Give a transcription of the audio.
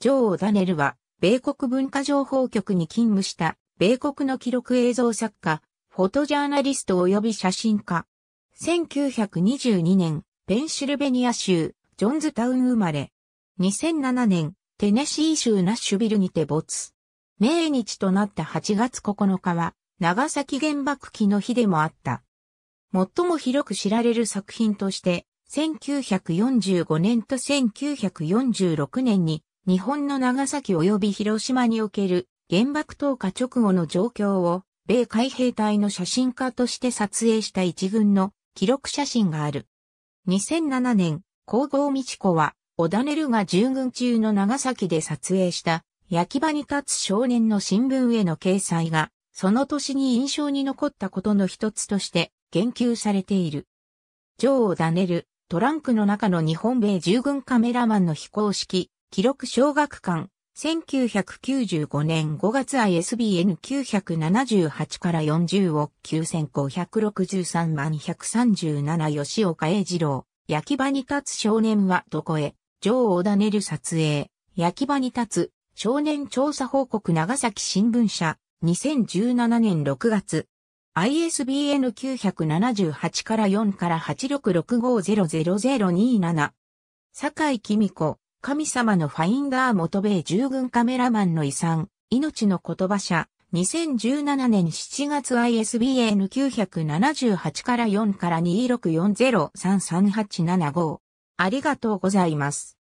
ジョー・オダネルは、米国文化情報局に勤務した、米国の記録映像作家、フォトジャーナリスト及び写真家。1922年、ペンシルベニア州、ジョンズタウン生まれ。2007年、テネシー州ナッシュビルにて没。命日となった8月9日は、長崎原爆機の日でもあった。最も広く知られる作品として、1945年と1946年に日本の長崎及び広島における原爆投下直後の状況を、米海兵隊の写真家として撮影した一軍の記録写真がある。2007年、皇后美智子は、オダネルが従軍中の長崎で撮影した焼き場に立つ少年の新聞への掲載が、その年に印象に残ったことの一つとして言及されている。ジョー・オダネル、トランクの中の日本米従軍カメラマンの非公式、記録小学館、1995年5月 ISBN 978から40億9563万137吉岡栄二郎、焼き場に立つ少年はどこへ、上オダネル撮影、焼き場に立つ、少年調査報告長崎新聞社、2017年6月。ISBN 978から4から866500027。坂井貴美子。神様のファインダー元米従軍カメラマンの遺産、命の言葉社、2017年7月 ISBN 978から4から2640338775。ありがとうございます。